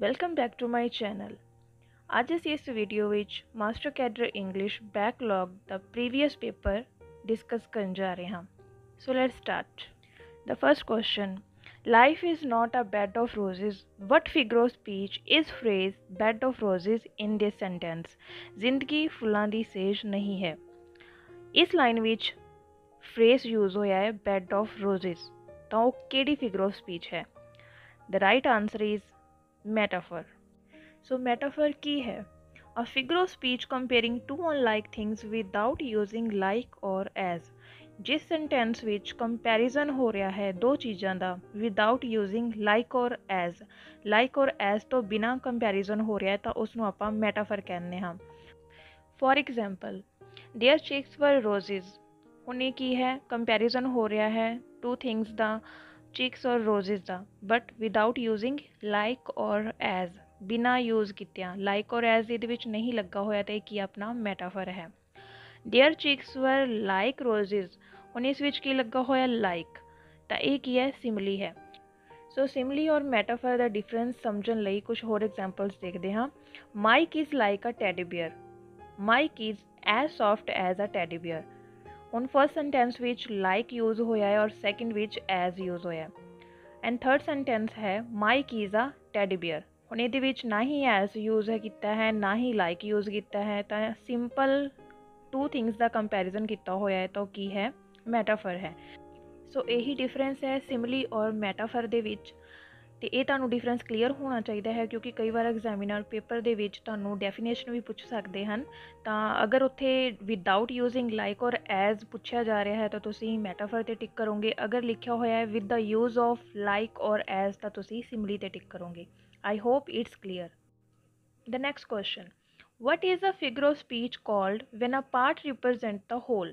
Welcome back to my channel as usual इस video master cadre English backlog the previous paper discuss कर जा रहे हैं so let start the first question life is not a bed of roses what figure of speech is phrase bed of roses in this sentence जिंदगी फुलों की says नहीं है इस लाइन में फ्रेज यूज होया है बैड ऑफ रोजेज तो वह कि फिगर ऑफ स्पीच है the right answer is metaphor. So, metaphor key hai. A figure of speech comparing two unlike things without using like or as. ਜਿਸ sentence ਵਿੱਚ comparison ਹੋ ਰਿਹਾ ਹੈ ਦੋ ਚੀਜ਼ਾਂ ਦਾ without using like or as like or as ਤੋਂ ਬਿਨਾ ਕੰਪੈਰੀਜ਼ਨ ਹੋ ਰਿਹਾ ਹੈ ਤਾਂ ਉਸ ਨੂੰ ਆਪਾਂ ਮੈਟਾਫਰ ਕਹਿੰਦੇ ਹਾਂ ਫੋਰ ਐਗਜ਼ਾਮਪਲ देयर ਚੀਕਸ ਵਰ ਰੋਜ਼ਸ ਉਹਨੇ ਕੀ ਹੈ ਕੰਪੈਰੀਜ਼ਨ ਹੋ ਰਿਹਾ ਹੈ ਟੂ ਥਿੰਗਸ ਦਾ चिक्स और रोजेज़ का बट विदाउट यूजिंग लाइक और एज़ बिना यूज़ कित्या लाइक और एज ये नहीं लगा हुआ तो कि अपना मैटाफर है their cheeks were like roses हूँ इस लगा हुआ लाइक तो यह की है सिमली है सो सिमली और मैटाफर का डिफरेंस समझने लिए कुछ होर एग्जाम्पल्स देखते हाँ Mike is like a teddy bear Mike is as soft as a teddy bear हूँ फस्ट सेंटेंस में लाइक यूज़ होया है और सैकेंड में एज़ यूज़ होया है एंड थर्ड सेंटेंस है माई इज़ अ टैडीबियर हूँ ये ना ही एज़ यूज़ किया है ना ही लाइक यूज़ किया है तो सिंपल टू थिंग्स का कंपेरिजन किया हो तो की है मैटाफर है सो so, यही डिफरेंस है सिमली और मैटाफर के ਤੇ ਇਹ ਤੁਹਾਨੂੰ ਡਿਫਰੈਂਸ ਕਲੀਅਰ ਹੋਣਾ ਚਾਹੀਦਾ ਹੈ ਕਿਉਂਕਿ ਕਈ ਵਾਰ ਐਗਜ਼ਾਮੀਨਰ ਪੇਪਰ ਦੇ ਵਿੱਚ ਤੁਹਾਨੂੰ ਡੈਫੀਨੇਸ਼ਨ ਵੀ ਪੁੱਛ ਸਕਦੇ ਹਨ ਤਾਂ ਅਗਰ ਉੱਥੇ ਵਿਦਆਊਟ ਯੂਜ਼ਿੰਗ ਲਾਈਕ ਔਰ ਐਜ਼ ਪੁੱਛਿਆ ਜਾ ਰਿਹਾ ਹੈ ਤਾਂ ਤੁਸੀਂ ਮੈਟਾਫਰ ਤੇ ਟਿਕ ਕਰੋਗੇ ਅਗਰ ਲਿਖਿਆ ਹੋਇਆ ਹੈ with the use of like ਔਰ ਐਜ਼ ਤਾਂ ਤੁਸੀਂ ਸਿਮਲੀ ਤੇ ਟਿਕ ਕਰੋਗੇ I hope it's clear the next question what is a figure of speech called when a part represents the whole?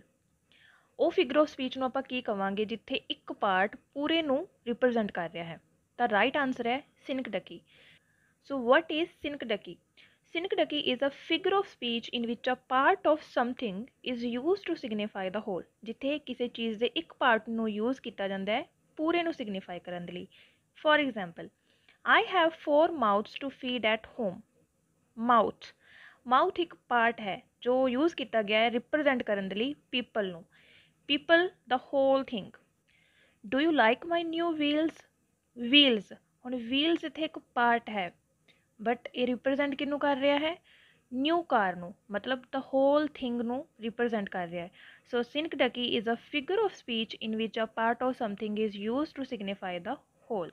ਉਹ ਫਿਗਰ ਆਫ ਸਪੀਚ ਨੂੰ ਆਪਾਂ ਕੀ ਕਵਾਂਗੇ ਜਿੱਥੇ ਇੱਕ ਪਾਰਟ ਪੂਰੇ ਨੂੰ ਰਿਪਰੈਜ਼ੈਂਟ ਕਰ ਰਿਹਾ ਹੈ The right answer है synecdoche. So what is synecdoche? Synecdoche is a figure of speech in which a part of something is used to signify the whole. ਜਿੱਥੇ ਕਿਸੇ ਚੀਜ਼ ਦੇ ਇੱਕ ਪਾਰਟ ਨੂੰ ਯੂਜ਼ ਕੀਤਾ ਜਾਂਦਾ ਹੈ ਪੂਰੇ ਨੂੰ ਸਿਗਨੀਫਾਈ ਕਰਨ ਦੇ ਲਈ for example I have four mouths to feed at home mouth mouth ਇੱਕ ਪਾਰਟ ਹੈ ਜੋ ਯੂਜ਼ ਕੀਤਾ ਗਿਆ ਹੈ ਰਿਪਰੈਜ਼ੈਂਟ ਕਰਨ ਦੇ ਲਈ ਪੀਪਲ ਨੂੰ ਪੀਪਲ ਦਾ whole thing do you like my new wheels wheels हूँ व्हील्स इतने एक पार्ट है बट ये रिप्रजेंट किनू कर रहा है न्यू कार न मतलब द होल थिंग रिप्रजेंट कर रहा है so synecdoche is a figure of speech in which a part of something is use to signify the whole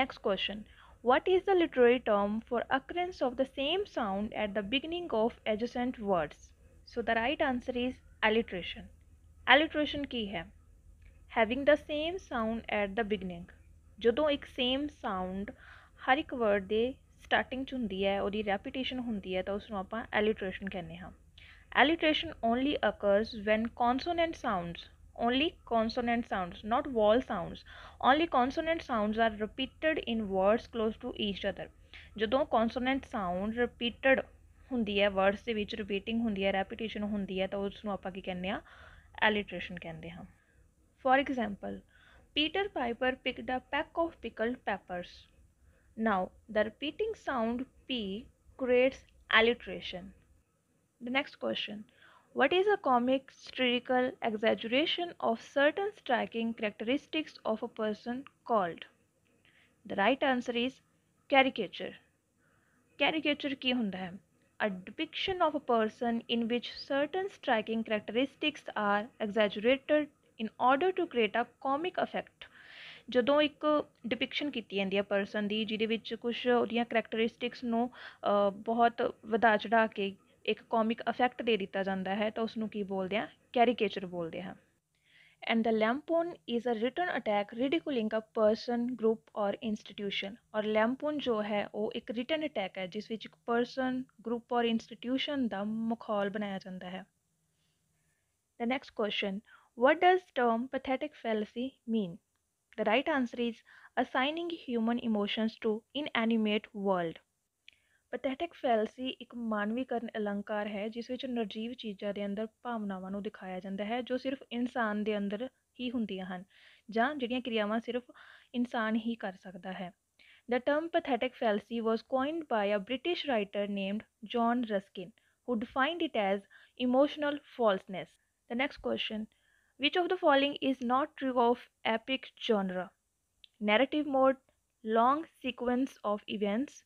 next question what is the literary term for occurrence of the same sound at the beginning of adjacent words so the right answer is alliteration alliteration की है having the same sound at the beginning जो एक same sound हर एक word के starting होंगी है और रैपीटेन होंगी है तो उसको आप एलिट्रेशन कहने हाँ only occurs when consonant sounds only consonant sound not vowel sounds only consonant sound are repeated in words close to each other जो कॉन्सोनेंट साउंड रिपीटड होंगी है वर्ड्स के रिपीटिंग होंगी है रैपीटेन होंगी है तो उसको आप कहने एलिट्रेशन कहें For example, Peter Piper picked a pack of pickled peppers. Now, the repeating sound P creates alliteration. The next question What is a comic satirical exaggeration of certain striking characteristics of a person called? The right answer is caricature. Caricature ki hunda hai? A depiction of a person in which certain striking characteristics are exaggerated in order to create a comic effect ਜਦੋਂ ਇੱਕ ਡਿਪਿਕਸ਼ਨ ਕੀਤੀ ਜਾਂਦੀ ਹੈ person ਦੀ ਜਿਹਦੇ ਵਿੱਚ ਕੁਝ ਉਹਦੀਆਂ ਕਰੈਕਟਰਿਸਟਿਕਸ ਨੂੰ ਬਹੁਤ ਵਧਾ ਚੜ੍ਹਾ ਕੇ ਇੱਕ ਕਾਮਿਕ ਇਫੈਕਟ ਦੇ ਦਿੱਤਾ ਜਾਂਦਾ ਹੈ ਤਾਂ ਉਸ ਨੂੰ ਕੀ ਬੋਲਦੇ ਆ ਕੈਰੀਕੇਚਰ ਬੋਲਦੇ ਹਾਂ and the lampoon is a written attack ridiculing a person group or institution ਔਰ ਲੈਂਪੂਨ ਜੋ ਹੈ ਉਹ ਇੱਕ written attack ਹੈ ਜਿਸ ਵਿੱਚ ਇੱਕ person group or institution ਦਾ ਮਖੌਲ ਬਣਾਇਆ ਜਾਂਦਾ ਹੈ the next question What does term pathetic fallacy mean? The right answer is assigning human emotions to inanimate world. ਪਥੈਟਿਕ ਫੈਲਸੀ ਇੱਕ ਮਾਨਵੀਕਰਨ ਅਲੰਕਾਰ ਹੈ ਜਿਸ ਵਿੱਚ ਨਿਰਜੀਵ ਚੀਜ਼ਾਂ ਦੇ ਅੰਦਰ ਭਾਵਨਾਵਾਂ ਨੂੰ ਦਿਖਾਇਆ ਜਾਂਦਾ ਹੈ ਜੋ ਸਿਰਫ ਇਨਸਾਨ ਦੇ ਅੰਦਰ ਹੀ ਹੁੰਦੀਆਂ ਹਨ ਜਾਂ ਜਿਹੜੀਆਂ ਕਿਰਿਆਵਾਂ ਸਿਰਫ ਇਨਸਾਨ ਹੀ ਕਰ ਸਕਦਾ The term pathetic fallacy was coined by a British writer named John Ruskin, who defined it as emotional falseness. The next question which of the following is not true of epic genre? Narrative mode, long sequence of events,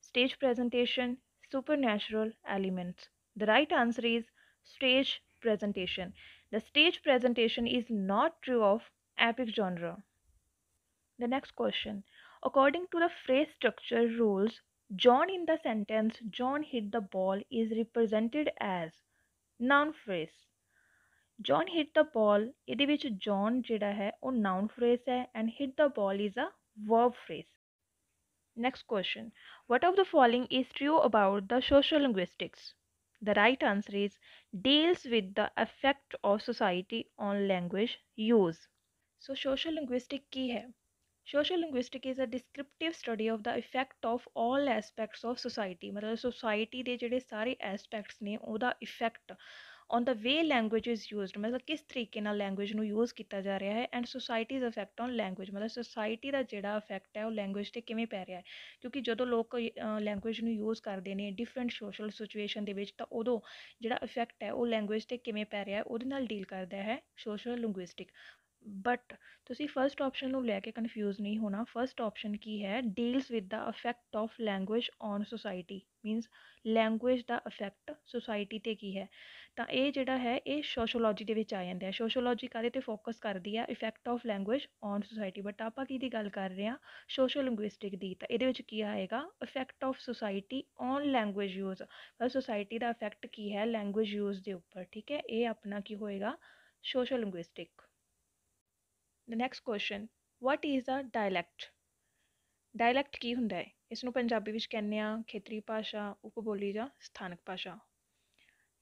stage presentation, supernatural elements. The right answer is stage presentation. The stage presentation is not true of epic genre. The next question. According to the phrase structure rules, John in the sentence John hit the ball is represented as noun phrase John hit the ball ये John जोड़ा है वह noun phrase है and hit the ball is a verb phrase next question what of the following is true about the social linguistics the right answer is deals with the effect of society on language use so social linguistic की है social linguistic is a descriptive study of the effect of all aspects of society मतलब society के जोड़े सारे aspects ने effect on the way language is used ਮਤਲਬ ਕਿਸ ਤਰੀਕੇ ਨਾਲ ਲੈਂਗੁਏਜ ਨੂੰ ਯੂਜ਼ ਕੀਤਾ ਜਾ ਰਿਹਾ ਹੈ and societies effect on language ਮਤਲਬ ਸੋਸਾਇਟੀ ਦਾ ਜਿਹੜਾ ਇਫੈਕਟ ਹੈ ਉਹ ਲੈਂਗੁਏਜ ਤੇ ਕਿਵੇਂ ਪੈ ਰਿਹਾ ਹੈ ਕਿਉਂਕਿ ਜਦੋਂ ਲੋਕ ਲੈਂਗੁਏਜ ਨੂੰ ਯੂਜ਼ ਕਰਦੇ ਨੇ ਡਿਫਰੈਂਟ ਸੋਸ਼ਲ ਸਿਚੁਏਸ਼ਨ ਦੇ ਵਿੱਚ ਤਾਂ ਉਦੋਂ ਜਿਹੜਾ ਇਫੈਕਟ ਹੈ ਉਹ ਲੈਂਗੁਏਜ ਤੇ ਕਿਵੇਂ ਪੈ ਰਿਹਾ ਹੈ ਉਹਦੇ ਨਾਲ ਡੀਲ ਕਰਦਾ ਹੈ ਸੋਸ਼ਲ ਲਿੰਗੁਇਸਟਿਕ बट तुम फस्ट ऑप्शन लैके कन्फ्यूज़ नहीं होना फस्ट ऑप्शन की है deals with the affect of language on society means language का अफेक्ट सोसायटी पर की है तो यह जो है ये सोशोलॉजी के आ जाए सोशोलॉजी कहते तो फोकस करती है effect of language on society but आप कि गल कर रहे हैं सोशल लिंगुइसटिक की तो ये की आएगा effect of society on language use पर सोसायटी का इफेक्ट की है लैंगुएज यूज़ के उपर ठीक है ये अपना की होएगा social linguistic the next question what is the dialect dialect की होंगे इसमें पंजाबी कहें खेतरी भाषा उप बोली या स्थानक भाषा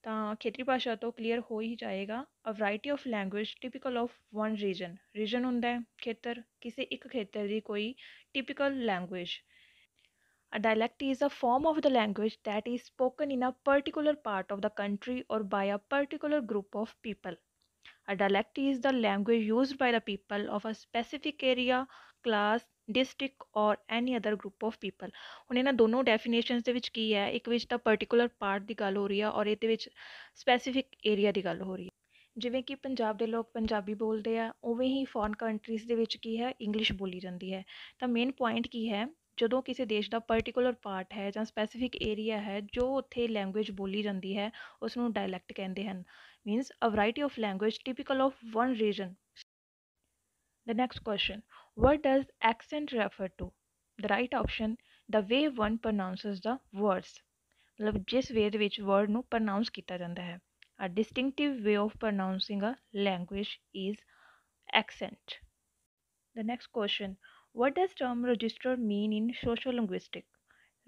तो खेतरी भाषा तो क्लीयर हो ही जाएगा a variety of language typical of one region region होंगे खेत्र किसी एक खेत्र की कोई typical language a dialect is a form of the language that is spoken in a particular part of the country और by a particular group of people A dialect is the language used by the people of a specific area, class, district or any other group of people ਹੁਣ ਇਹਨਾਂ ਦੋਨੋਂ definitions ਦੇ ਵਿੱਚ ਕੀ ਹੈ ਇੱਕ ਵਿੱਚ ਤਾਂ ਪਾਰਟਿਕੂਲਰ ਪਾਰਟ ਦੀ ਗੱਲ ਹੋ ਰਹੀ ਆ ਔਰ ਇਹਦੇ ਵਿੱਚ ਸਪੈਸੀਫਿਕ ਏਰੀਆ ਦੀ ਗੱਲ ਹੋ ਰਹੀ ਹੈ ਜਿਵੇਂ ਕਿ ਪੰਜਾਬ ਦੇ ਲੋਕ ਪੰਜਾਬੀ ਬੋਲਦੇ ਆ ਉਵੇਂ ਹੀ ਫੋਰਨ ਕੰਟਰੀਜ਼ ਦੇ ਵਿੱਚ ਕੀ ਹੈ ਇੰਗਲਿਸ਼ ਬੋਲੀ ਜਾਂਦੀ ਹੈ ਤਾਂ ਮੇਨ ਪੁਆਇੰਟ ਕੀ ਹੈ ਜਦੋਂ ਕਿਸੇ ਦੇਸ਼ ਦਾ ਪਾਰਟਿਕੂਲਰ ਪਾਰਟ ਹੈ ਜਾਂ ਸਪੈਸੀਫਿਕ ਏਰੀਆ ਹੈ ਜੋ ਉੱਥੇ ਲੈਂਗੁਏਜ ਬੋਲੀ ਜਾਂਦੀ ਹੈ ਉਸ ਨੂੰ ਡਾਇਲੈਕਟ ਕਹਿੰਦੇ ਹਨ means a variety of language typical of one region. The next question, what does accent refer to? The right option, the way one pronounces the words. मतलब जिस वे ਦੇ ਵਿੱਚ ਵਰਡ ਨੂੰ ਪ੍ਰੋਨਾਂਸ ਕੀਤਾ ਜਾਂਦਾ ਹੈ a distinctive way of pronouncing a language is accent. The next question What does term register mean in social linguistics?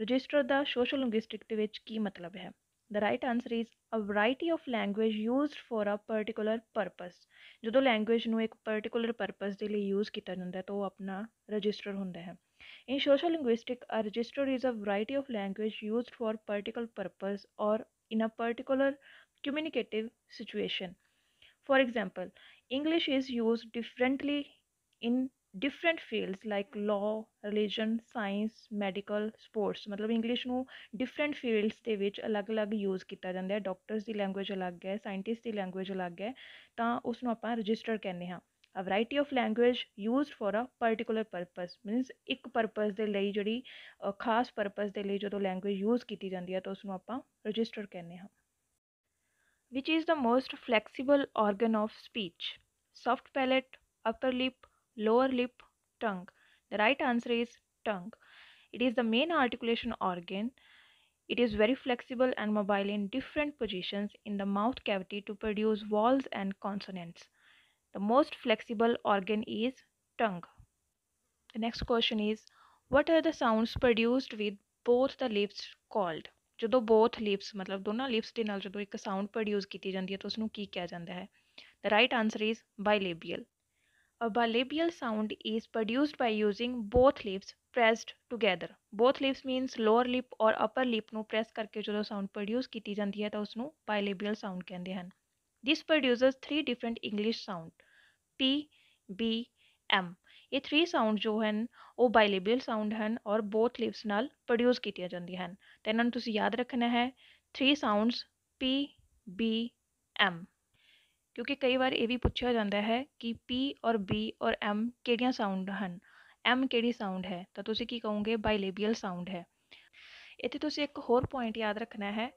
Register the social linguistic ਵਿੱਚ ਕੀ ਮਤਲਬ ਹੈ the right answer is a variety of language use for a particular purpose जो तो लैंग्एज में एक particular purpose के लिए यूज़ किया जाता है तो वो अपना रजिस्टर होंगे है in social linguistic a register is a variety of language use for particular purpose और in a particular communicative situation for example English is use differently in different fields like law religion science medical sports मतलब English में different fields के अलग अलग use किया जाता है doctors की लैंगुएज अलग है सैंटिस्ट की लैंगुएज अलग है तो उसको आप रजिस्टर कहने हाँ a variety of language use for a particular purpose means एक परपज के लिए जी खास परपज के लिए जो लैंगुएज यूज़ की जाती है तो उसको आप रजिस्टर कहने which is the most flexible organ of speech soft palate upper lower lip, tongue. The right answer is tongue. It is the main articulation organ. It is very flexible and mobile in different positions in the mouth cavity to produce vowels and consonants. The most flexible organ is tongue. The next question is what are the sounds produced with both the lips called? जो ਬੋਥ lips ਮਤਲਬ ਦੋਨਾਂ lips ਦੇ ਨਾਲ ਜਦੋਂ ਇੱਕ sound produce ਕੀਤੀ ਜਾਂਦੀ ਹੈ ਤਾਂ ਉਸ ਨੂੰ ਕੀ ਕਿਹਾ ਜਾਂਦਾ ਹੈ the right answer is bilabial A bilabial sound is produced by using both lips pressed together. Both lips means lower lip or upper lip ਨੂੰ press karke jo sound produce kiti jandi hai ta usnu bilabial sound kehnde han This produces three different English sound P B M. ਇਹ three sound ਜੋ ਹਨ ਉਹ bilabial sound ਹਨ ਔਰ both lips ਨਾਲ produce ਕੀਤੀਆਂ ਜਾਂਦੀਆਂ ਹਨ. ਤਾਂ ਇਹਨਾਂ ਨੂੰ ਤੁਸੀਂ ਯਾਦ ਰੱਖਣਾ ਹੈ three sounds P B M क्योंकि कई बार ये भी पूछा जाता है कि पी और बी और एम कि साउंड हैं एम कि साउंड है तो तुम की कहोगे बाइलेबियल साउंड है इतने तुम एक होर पॉइंट याद रखना है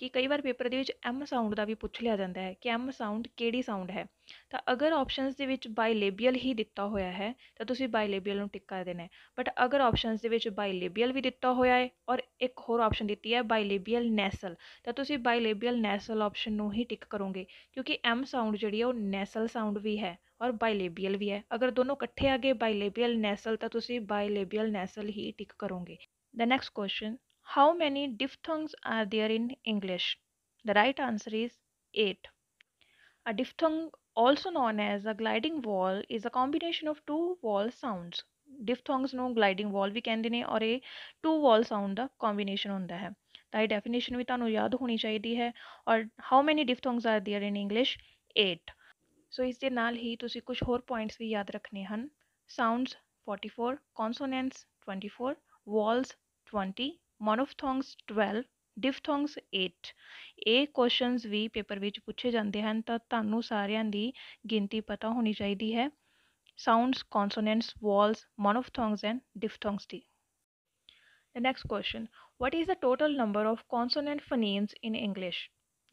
कि कई बार पेपर केम साउंड का भी पूछ लिया जाता है कि एम साउंड कि साउंड है तो अगर ऑप्शन के बायलेबियल ही दिता हुआ है तो तुम्हें बायलेबियल टिक कर देना है बट अगर ऑप्शनस के बायलेबियल भी दिता होया है और एक होर ऑप्शन दी है बायलेबियल नैसल तो तुम बायलेबियल नैसल ऑप्शन में ही टिक करोगे क्योंकि एम साउंड जी नैसल साउंड भी है और बायलेबियल भी है अगर दोनों कट्ठे आ गए बायलेबियल नैसल तो तुम नैसल ही टिक करोगे the next question How many diphthongs are there in English? The right answer is 8. A diphthong also known as a gliding vowel is a combination of two vowel sounds. Diphthongs ਨੂੰ gliding vowel ਵੀ ਕਹਿੰਦੇ ਨੇ ਔਰ ਇਹ two vowel sound ਦਾ combination ਹੁੰਦਾ ਹੈ ਤਾਂ ਇਹ definition ਵੀ ਤੁਹਾਨੂੰ ਯਾਦ ਹੋਣੀ ਚਾਹੀਦੀ ਹੈ ਔਰ how many diphthongs are there in English 8 ਸੋ ਇਸ ਦੇ ਨਾਲ ਹੀ ਤੁਸੀਂ ਕੁਝ ਹੋਰ ਪੁਆਇੰਟਸ ਵੀ ਯਾਦ ਰੱਖਣੇ ਹਨ sounds 44 consonants 24 vowels 20 monophthongs 12 diphthongs 8 ਇਹ ਕੁਐਸਚਨਸ ਵੀ ਪੇਪਰ ਵਿੱਚ ਪੁੱਛੇ ਜਾਂਦੇ ਹਨ ਤਾਂ ਤੁਹਾਨੂੰ ਸਾਰਿਆਂ ਦੀ ਗਿਣਤੀ ਪਤਾ ਹੋਣੀ ਚਾਹੀਦੀ ਹੈ sounds consonants vowels monophthongs and diphthongs ਦੀ The next question What is the total number of consonant phonemes in English?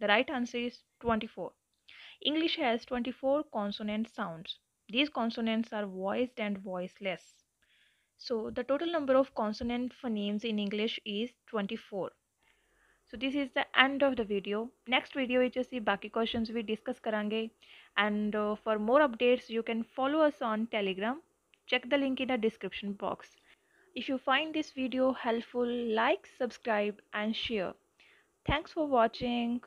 The right answer is 24. English has 24 consonant sounds. These consonants are voiced and voiceless. So the total number of consonant phonemes in English is 24. So this is the end of the video. Next video is just see baki questions we discuss karange. And uh, for more updates, you can follow us on Telegram. Check the link in the description box. If you find this video helpful, like, subscribe and share. Thanks for watching.